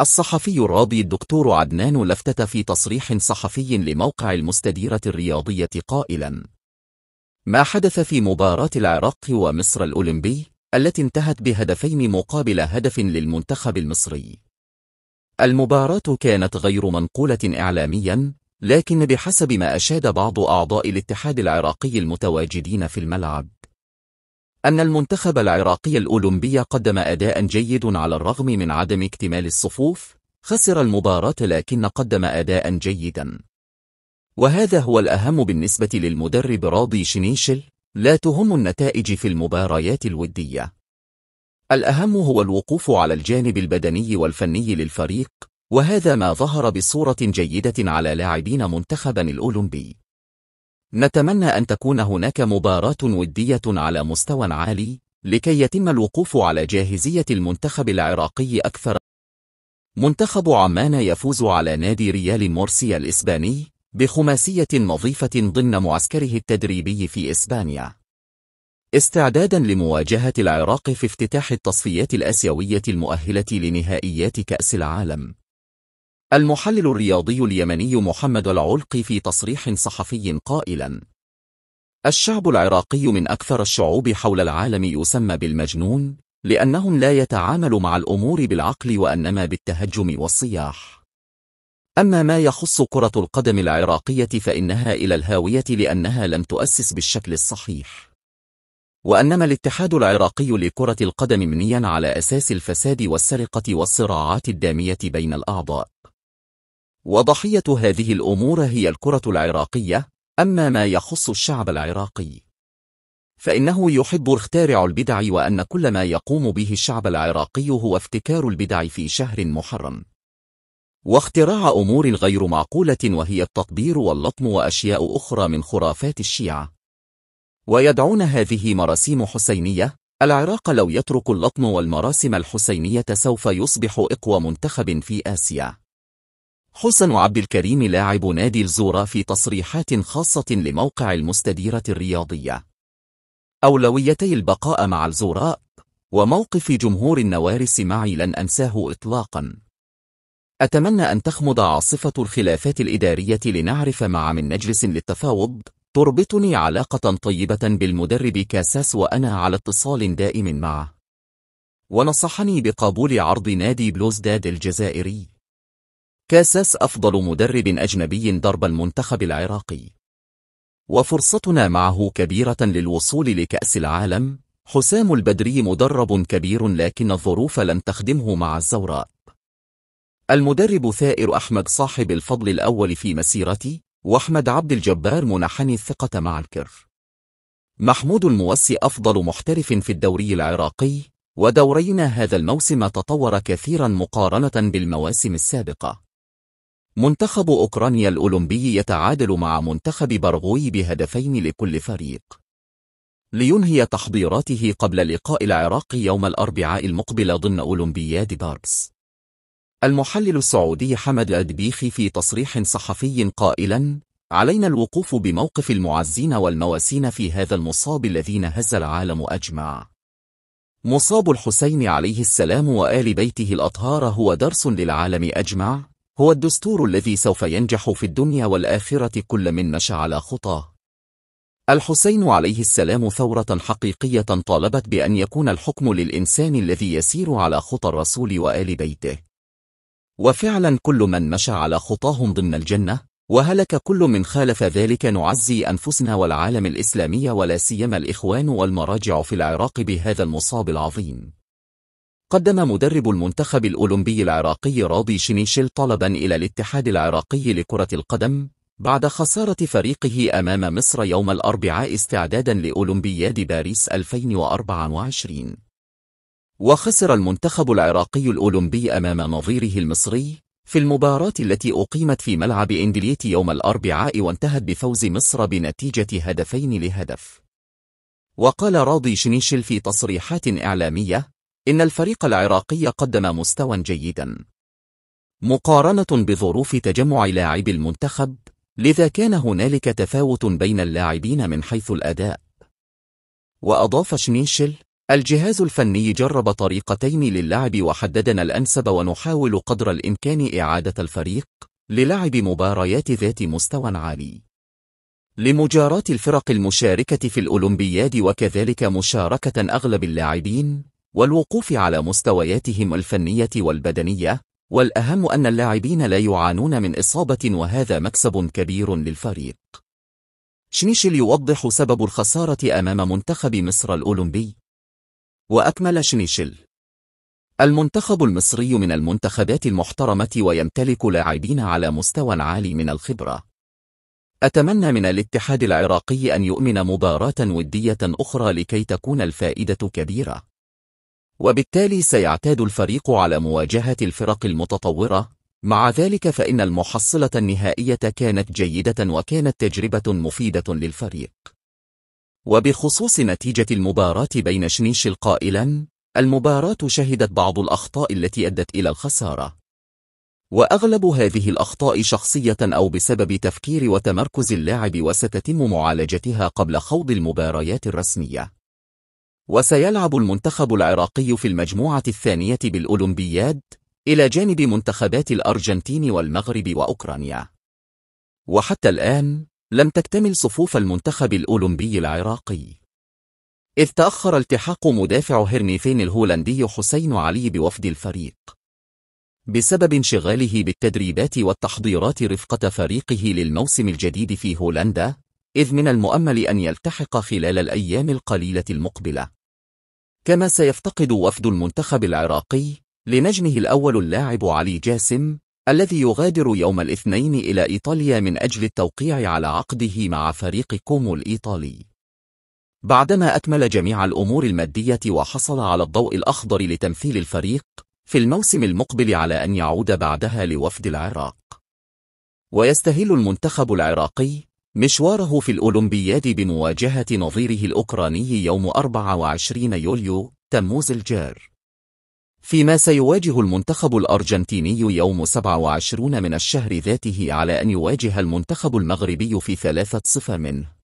الصحفي الراضي الدكتور عدنان لفتة في تصريح صحفي لموقع المستديرة الرياضية قائلا ما حدث في مباراة العراق ومصر الأولمبي التي انتهت بهدفين مقابل هدف للمنتخب المصري المباراة كانت غير منقولة إعلاميا لكن بحسب ما أشاد بعض أعضاء الاتحاد العراقي المتواجدين في الملعب أن المنتخب العراقي الأولمبي قدم أداء جيد على الرغم من عدم اكتمال الصفوف خسر المباراة لكن قدم أداء جيدا وهذا هو الأهم بالنسبة للمدرب راضي شنيشل لا تهم النتائج في المباريات الودية الأهم هو الوقوف على الجانب البدني والفني للفريق وهذا ما ظهر بصورة جيدة على لاعبين منتخبا الأولمبي نتمنى أن تكون هناك مباراة ودية على مستوى عالي لكي يتم الوقوف على جاهزية المنتخب العراقي أكثر منتخب عمان يفوز على نادي ريال مورسيا الإسباني بخماسية نظيفة ضمن معسكره التدريبي في إسبانيا استعدادا لمواجهة العراق في افتتاح التصفيات الآسيوية المؤهلة لنهائيات كأس العالم المحلل الرياضي اليمني محمد العلقي في تصريح صحفي قائلا الشعب العراقي من أكثر الشعوب حول العالم يسمى بالمجنون لأنهم لا يتعامل مع الأمور بالعقل وأنما بالتهجم والصياح أما ما يخص كرة القدم العراقية فإنها إلى الهاوية لأنها لم تؤسس بالشكل الصحيح وأنما الاتحاد العراقي لكرة القدم منيا على أساس الفساد والسرقة والصراعات الدامية بين الأعضاء وضحية هذه الأمور هي الكرة العراقية أما ما يخص الشعب العراقي فإنه يحب اختارع البدع وأن كل ما يقوم به الشعب العراقي هو افتكار البدع في شهر محرم واختراع أمور غير معقولة وهي التطبير واللطم وأشياء أخرى من خرافات الشيعة ويدعون هذه مراسيم حسينية العراق لو يترك اللطم والمراسم الحسينية سوف يصبح إقوى منتخب في آسيا حسن عبد الكريم لاعب نادي الزورة في تصريحات خاصة لموقع المستديرة الرياضية أولويتي البقاء مع الزوراء وموقف جمهور النوارس معي لن أنساه إطلاقا أتمنى أن تخمد عاصفة الخلافات الإدارية لنعرف مع من نجلس للتفاوض تربطني علاقة طيبة بالمدرب كاساس وأنا على اتصال دائم معه ونصحني بقبول عرض نادي بلوزداد الجزائري كاساس أفضل مدرب أجنبي ضرب المنتخب العراقي وفرصتنا معه كبيرة للوصول لكأس العالم حسام البدري مدرب كبير لكن الظروف لم تخدمه مع الزوراء المدرب ثائر أحمد صاحب الفضل الأول في مسيرتي وأحمد عبد الجبار منحني الثقة مع الكر محمود الموسي أفضل محترف في الدوري العراقي ودورينا هذا الموسم تطور كثيرا مقارنة بالمواسم السابقة منتخب أوكرانيا الأولمبي يتعادل مع منتخب برغوي بهدفين لكل فريق لينهي تحضيراته قبل لقاء العراق يوم الأربعاء المقبل ضمن أولمبياد باربس المحلل السعودي حمد أدبيخي في تصريح صحفي قائلا علينا الوقوف بموقف المعزين والمواسين في هذا المصاب الذين هز العالم أجمع مصاب الحسين عليه السلام وآل بيته الأطهار هو درس للعالم أجمع هو الدستور الذي سوف ينجح في الدنيا والآخرة كل من مشى على خطاه الحسين عليه السلام ثورة حقيقية طالبت بأن يكون الحكم للإنسان الذي يسير على خطى الرسول وآل بيته وفعلا كل من مشى على خطاهم ضمن الجنة وهلك كل من خالف ذلك نعزي أنفسنا والعالم الإسلامي ولا سيما الإخوان والمراجع في العراق بهذا المصاب العظيم قدم مدرب المنتخب الأولمبي العراقي راضي شنيشل طلبا إلى الاتحاد العراقي لكرة القدم بعد خسارة فريقه أمام مصر يوم الأربعاء استعدادا لأولمبياد باريس 2024 وخسر المنتخب العراقي الأولمبي أمام نظيره المصري في المباراة التي أقيمت في ملعب إندليت يوم الأربعاء وانتهت بفوز مصر بنتيجة هدفين لهدف وقال راضي شنيشل في تصريحات إعلامية إن الفريق العراقي قدم مستوى جيدا مقارنة بظروف تجمع لاعبي المنتخب لذا كان هنالك تفاوت بين اللاعبين من حيث الأداء وأضاف شنينشل الجهاز الفني جرب طريقتين للعب وحددنا الأنسب ونحاول قدر الإمكان إعادة الفريق للعب مباريات ذات مستوى عالي لمجاراة الفرق المشاركة في الأولمبياد وكذلك مشاركة أغلب اللاعبين والوقوف على مستوياتهم الفنية والبدنية والأهم أن اللاعبين لا يعانون من إصابة وهذا مكسب كبير للفريق شنيشل يوضح سبب الخسارة أمام منتخب مصر الأولمبي وأكمل شنيشل المنتخب المصري من المنتخبات المحترمة ويمتلك لاعبين على مستوى عالي من الخبرة أتمنى من الاتحاد العراقي أن يؤمن مباراة ودية أخرى لكي تكون الفائدة كبيرة وبالتالي سيعتاد الفريق على مواجهة الفرق المتطورة مع ذلك فإن المحصلة النهائية كانت جيدة وكانت تجربة مفيدة للفريق وبخصوص نتيجة المباراة بين شنيش قائلا المباراة شهدت بعض الأخطاء التي أدت إلى الخسارة وأغلب هذه الأخطاء شخصية أو بسبب تفكير وتمركز اللاعب وستتم معالجتها قبل خوض المباريات الرسمية وسيلعب المنتخب العراقي في المجموعة الثانية بالأولمبياد إلى جانب منتخبات الأرجنتين والمغرب وأوكرانيا وحتى الآن لم تكتمل صفوف المنتخب الأولمبي العراقي إذ تأخر التحاق مدافع هيرنيفين الهولندي حسين علي بوفد الفريق بسبب انشغاله بالتدريبات والتحضيرات رفقة فريقه للموسم الجديد في هولندا إذ من المؤمل أن يلتحق خلال الأيام القليلة المقبلة كما سيفتقد وفد المنتخب العراقي لنجمه الأول اللاعب علي جاسم الذي يغادر يوم الاثنين إلى إيطاليا من أجل التوقيع على عقده مع فريق كومو الإيطالي بعدما أكمل جميع الأمور المادية وحصل على الضوء الأخضر لتمثيل الفريق في الموسم المقبل على أن يعود بعدها لوفد العراق ويستهل المنتخب العراقي مشواره في الأولمبياد بمواجهة نظيره الأوكراني يوم 24 يوليو تموز الجار فيما سيواجه المنتخب الأرجنتيني يوم 27 من الشهر ذاته على أن يواجه المنتخب المغربي في ثلاثة 0 منه